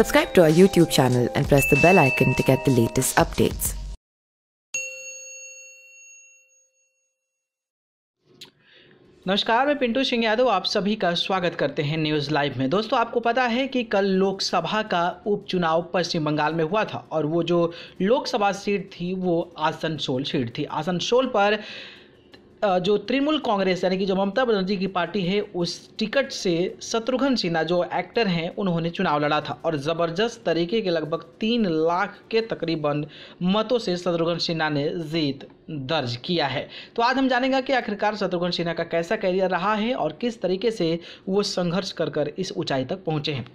Subscribe to our YouTube channel and press the bell icon to get the latest updates. नमस्कार मैं पिंटू सिंह यादव आप सभी का स्वागत करते हैं न्यूज़ लाइव में दोस्तों आपको पता है कि कल लोकसभा का उपचुनाव पश्चिम बंगाल में हुआ था और वो जो लोकसभा सीट थी वो आसनसोल सीट थी आसनसोल पर जो तृणमूल कांग्रेस यानी कि जो ममता बनर्जी की पार्टी है उस टिकट से शत्रुघ्न सिन्हा जो एक्टर हैं उन्होंने चुनाव लड़ा था और ज़बरदस्त तरीके के लगभग तीन लाख के तकरीबन मतों से शत्रुघ्न सिन्हा ने जीत दर्ज किया है तो आज हम जानेंगे कि आखिरकार शत्रुघ्न सिन्हा का कैसा कैरियर रहा है और किस तरीके से वो संघर्ष कर कर इस ऊंचाई तक पहुँचे हैं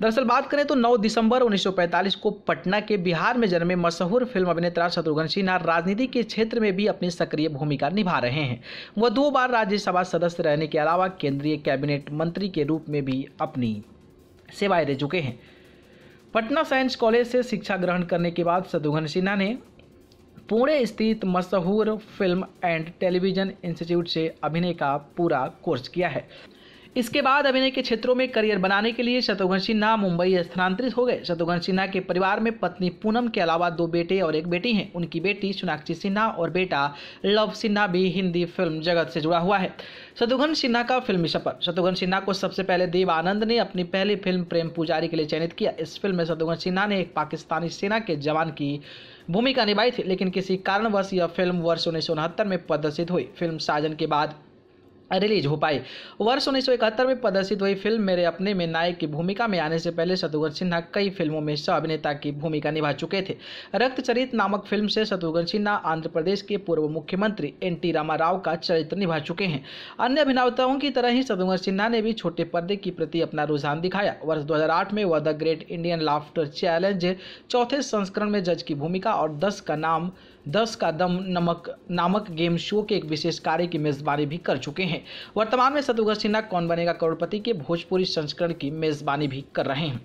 दरअसल बात करें तो 9 दिसंबर 1945 को पटना के बिहार में जन्मे मशहूर फिल्म अभिनेता शत्रुघ्न सिन्हा राजनीति के क्षेत्र में भी अपनी सक्रिय भूमिका निभा रहे हैं वह दो बार राज्यसभा सदस्य रहने के अलावा केंद्रीय कैबिनेट मंत्री के रूप में भी अपनी सेवाएं दे चुके हैं पटना साइंस कॉलेज से शिक्षा ग्रहण करने के बाद शत्रुघ्न सिन्हा ने पुणे स्थित मशहूर फिल्म एंड टेलीविज़न इंस्टीट्यूट से अभिनय का पूरा कोर्स किया है इसके बाद अभिनय के क्षेत्रों में करियर बनाने के लिए शत्रुघ्न सिन्हा मुंबई स्थानांतरित हो गए शत्रुघ्न सिन्हा के परिवार में पत्नी पूनम के अलावा दो बेटे और एक बेटी हैं उनकी बेटी सोनाक्षी सिन्हा और बेटा लव सिन्हा भी हिंदी फिल्म जगत से जुड़ा हुआ है शत्रुघ्न सिन्हा का फिल्मी सफर शत्रुघ्न सिन्हा को सबसे पहले देव आनंद ने अपनी पहली फिल्म प्रेम पुजारी के लिए चयनित किया इस फिल्म में शत्रुघ्न सिन्हा ने एक पाकिस्तानी सेना के जवान की भूमिका निभाई थी लेकिन किसी कारणवश यह फिल्म वर्ष उन्नीस में प्रदर्शित हुई फिल्म साजन के बाद रिलीज हो पाई वर्ष उन्नीस में प्रदर्शित हुई फिल्म मेरे अपने में नायक की भूमिका में आने से पहले शत्रुघ्न सिन्हा कई फिल्मों में सह अभिनेता की भूमिका निभा चुके थे रक्तचरित नामक फिल्म से शत्रुघ्न सिन्हा आंध्र प्रदेश के पूर्व मुख्यमंत्री एन टी रामा राव का चरित्र निभा चुके हैं अन्य अभिनेताओं की तरह ही शत्रुघ्न सिन्हा ने भी छोटे पर्दे के प्रति अपना रुझान दिखाया वर्ष दो में वह the great Indian laughter challenge चौथे संस्करण में जज की भूमिका और दस का नाम दस का दम नमक नामक गेम शो के एक विशेष कार्य की मेजबानी भी कर चुके हैं हैं वर्तमान में शत्रुघ्न सिन्हा कौन बनेगा करोड़पति के भोजपुरी संस्करण की मेजबानी भी कर रहे हैं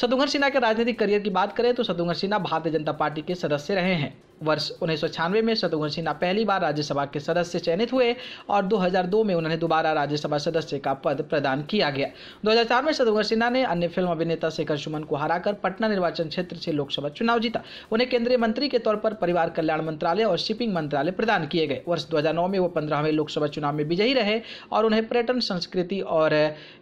शत्रुघ्न सिन्हा के राजनीतिक करियर की बात करें तो शत्रुघ्न सिन्हा भारतीय जनता पार्टी के सदस्य रहे हैं वर्ष उन्नीस में शत्रुघ्न सिन्हा पहली बार राज्यसभा के सदस्य चयनित हुए और 2002 में उन्हें दोबारा राज्यसभा सदस्य का पद प्रदान किया गया 2004 में शत्रुघ्न सिन्हा ने अन्य फिल्म अभिनेता शेखर सुमन को हराकर पटना निर्वाचन क्षेत्र से लोकसभा चुनाव जीता उन्हें केंद्रीय मंत्री के तौर पर परिवार कल्याण मंत्रालय और शिपिंग मंत्रालय प्रदान किए गए वर्ष दो में वो पंद्रहवें लोकसभा चुनाव में विजयी रहे और उन्हें पर्यटन संस्कृति और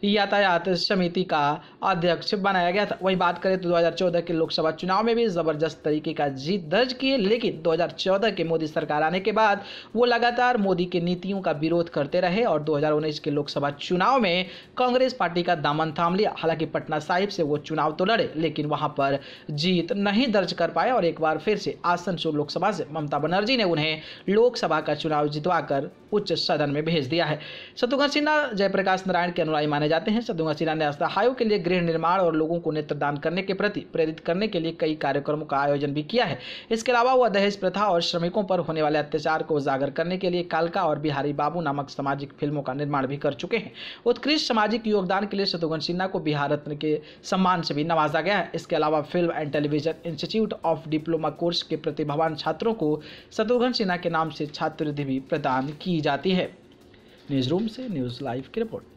यातायात समिति का अध्यक्ष बनाया गया था वहीं बात करें तो दो के लोकसभा चुनाव में भी जबरदस्त तरीके का जीत दर्ज किए लेकिन लेकिन 2014 के मोदी सरकार आने के बाद वो लगातार मोदी के नीतियों का विरोध करते रहे और 2019 के लोकसभा चुनाव में कांग्रेस पार्टी का दामन थाम लिया हालांकि पटना साहिब से वो चुनाव तो लड़े लेकिन वहां पर जीत नहीं दर्ज कर पाए और एक बार फिर से आसनसोल लोकसभा से ममता बनर्जी ने उन्हें लोकसभा का चुनाव जितवाकर उच्च सदन में भेज दिया है शत्रुघ्न सिन्हा जयप्रकाश नारायण के अनुयायी माने जाते हैं शत्रुघ्न सिन्हा ने असहायों के लिए गृह निर्माण और लोगों को नेत्रदान करने के प्रति प्रेरित करने के लिए कई कार्यक्रमों का आयोजन भी किया है इसके अलावा वो दहेज प्रथा और श्रमिकों पर होने वाले अत्याचार को उजागर करने के लिए कालका और बिहारी बाबू नामक सामाजिक फिल्मों का निर्माण भी कर चुके हैं उत्कृष्ट सामाजिक योगदान के लिए शत्रुघ्न सिन्हा को बिहार रत्न के सम्मान से भी नवाजा गया है इसके अलावा film and television institute of diploma course के प्रतिभावान छात्रों को शत्रुघ्न सिन्हा के नाम से छात्रवृद्धि भी प्रदान की जाती है न्यूज़ रूम से न्यूज़ लाइव की रिपोर्ट